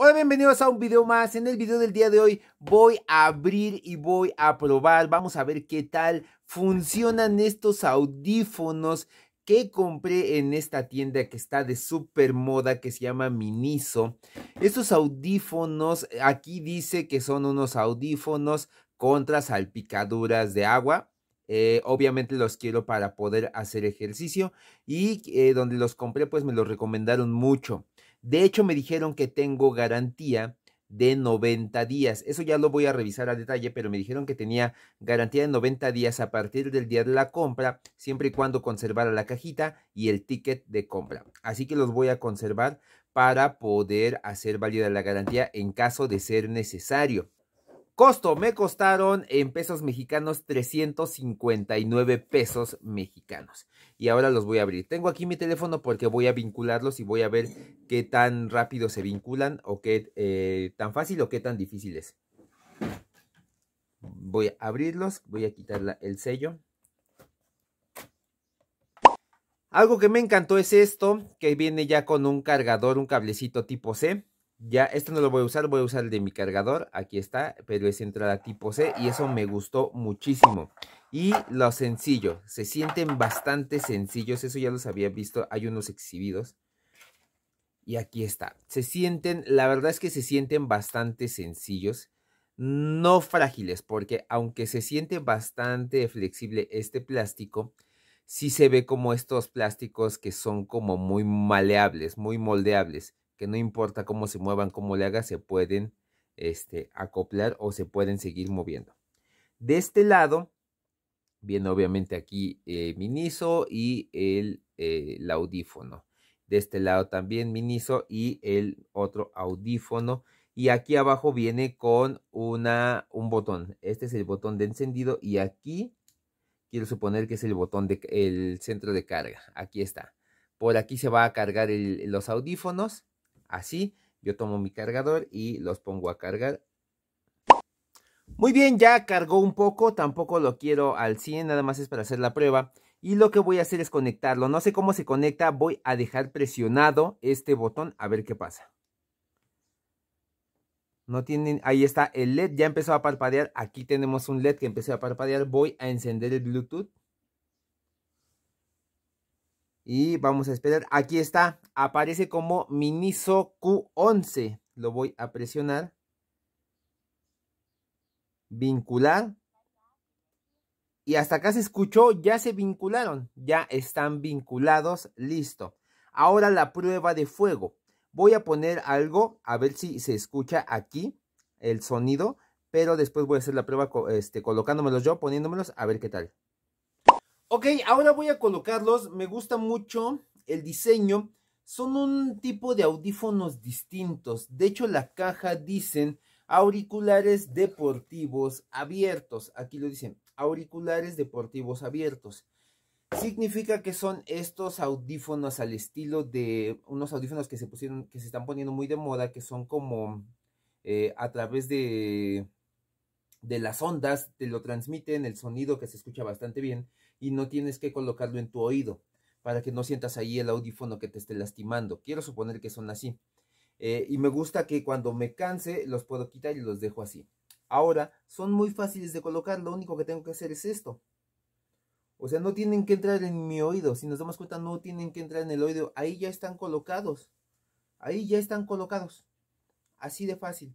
Hola, bienvenidos a un video más. En el video del día de hoy voy a abrir y voy a probar. Vamos a ver qué tal funcionan estos audífonos que compré en esta tienda que está de super moda que se llama Miniso. Estos audífonos, aquí dice que son unos audífonos contra salpicaduras de agua. Eh, obviamente los quiero para poder hacer ejercicio y eh, donde los compré pues me los recomendaron mucho. De hecho, me dijeron que tengo garantía de 90 días. Eso ya lo voy a revisar a detalle, pero me dijeron que tenía garantía de 90 días a partir del día de la compra, siempre y cuando conservara la cajita y el ticket de compra. Así que los voy a conservar para poder hacer válida la garantía en caso de ser necesario. Costo, me costaron en pesos mexicanos 359 pesos mexicanos. Y ahora los voy a abrir. Tengo aquí mi teléfono porque voy a vincularlos y voy a ver qué tan rápido se vinculan o qué eh, tan fácil o qué tan difícil es. Voy a abrirlos, voy a quitar el sello. Algo que me encantó es esto, que viene ya con un cargador, un cablecito tipo C ya, esto no lo voy a usar, voy a usar el de mi cargador, aquí está, pero es entrada tipo C y eso me gustó muchísimo. Y lo sencillo, se sienten bastante sencillos, eso ya los había visto, hay unos exhibidos. Y aquí está, se sienten, la verdad es que se sienten bastante sencillos, no frágiles, porque aunque se siente bastante flexible este plástico, sí se ve como estos plásticos que son como muy maleables, muy moldeables que no importa cómo se muevan, cómo le haga, se pueden este, acoplar o se pueden seguir moviendo. De este lado, viene obviamente aquí eh, mi Miniso y eh, el, audífono. De este lado también Miniso y el otro audífono. Y aquí abajo viene con una, un botón. Este es el botón de encendido y aquí quiero suponer que es el botón de el centro de carga. Aquí está. Por aquí se va a cargar los audífonos Así, yo tomo mi cargador y los pongo a cargar. Muy bien, ya cargó un poco, tampoco lo quiero al 100, nada más es para hacer la prueba. Y lo que voy a hacer es conectarlo, no sé cómo se conecta, voy a dejar presionado este botón a ver qué pasa. No tienen, ahí está el LED, ya empezó a parpadear, aquí tenemos un LED que empezó a parpadear, voy a encender el Bluetooth. Y vamos a esperar. Aquí está. Aparece como Miniso Q11. Lo voy a presionar. Vincular. Y hasta acá se escuchó. Ya se vincularon. Ya están vinculados. Listo. Ahora la prueba de fuego. Voy a poner algo. A ver si se escucha aquí el sonido. Pero después voy a hacer la prueba este, colocándomelos yo, poniéndomelos. A ver qué tal. Ok, ahora voy a colocarlos. Me gusta mucho el diseño. Son un tipo de audífonos distintos. De hecho, la caja dicen auriculares deportivos abiertos. Aquí lo dicen, auriculares deportivos abiertos. Significa que son estos audífonos al estilo de unos audífonos que se pusieron, que se están poniendo muy de moda, que son como eh, a través de de las ondas, te lo transmiten el sonido que se escucha bastante bien y no tienes que colocarlo en tu oído para que no sientas ahí el audífono que te esté lastimando. Quiero suponer que son así. Eh, y me gusta que cuando me canse los puedo quitar y los dejo así. Ahora, son muy fáciles de colocar, lo único que tengo que hacer es esto. O sea, no tienen que entrar en mi oído, si nos damos cuenta no tienen que entrar en el oído, ahí ya están colocados. Ahí ya están colocados. Así de fácil.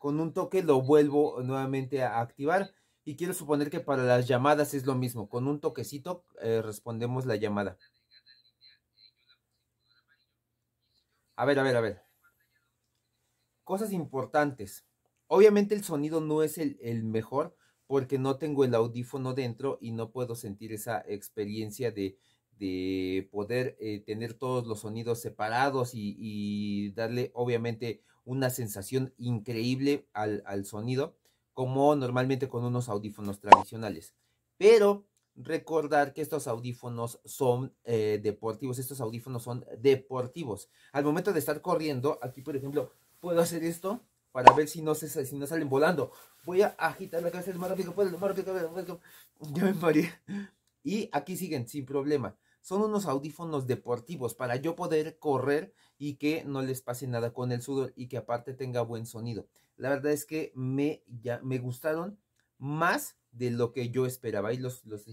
con un toque lo vuelvo nuevamente a activar. Y quiero suponer que para las llamadas es lo mismo. Con un toquecito eh, respondemos la llamada. A ver, a ver, a ver. Cosas importantes. Obviamente el sonido no es el mejor porque no tengo el audífono dentro y no puedo sentir esa experiencia de, de poder eh, tener todos los sonidos separados y, darle obviamente una sensación increíble al, sonido, como normalmente con unos audífonos tradicionales. Pero recordar que estos audífonos son eh, deportivos, estos audífonos son deportivos. Al momento de estar corriendo, aquí por ejemplo, puedo hacer esto para ver si no, se, si no salen volando. Voy a agitar la cabeza más rápido, ya me paré Y aquí siguen sin problema son unos audífonos deportivos para yo poder correr y que no les pase nada con el sudor y que aparte tenga buen sonido. La verdad es que me, me gustaron más de lo que yo esperaba. Y los, los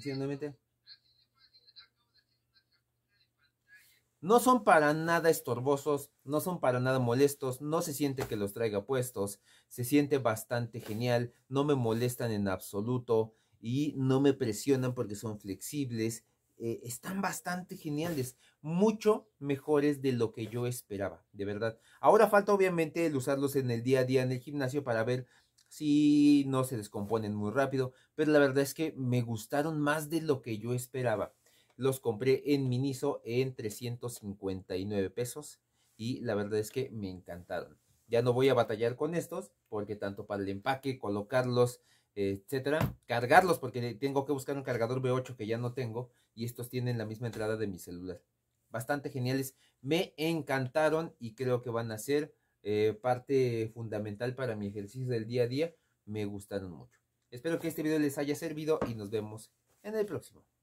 No son para nada estorbosos, no son para nada molestos, no se siente que los traiga puestos, se siente bastante genial, no me molestan en absoluto y no me presionan porque son flexibles eh, están bastante geniales, mucho mejores de lo que yo esperaba, de verdad. Ahora falta obviamente el usarlos en el día a día en el gimnasio para ver si no se descomponen muy rápido, pero la verdad es que me gustaron más de lo que yo esperaba. Los compré en Miniso en 359 pesos y la verdad es que me encantaron. Ya no voy a batallar con estos porque tanto para el empaque, colocarlos, etcétera, cargarlos porque tengo que buscar un cargador B8 que ya no tengo y estos tienen la misma entrada de mi celular. Bastante geniales, me encantaron y creo que van a ser eh, parte fundamental para mi ejercicio del día a día. Me gustaron mucho. Espero que este video les haya servido y nos vemos en el próximo.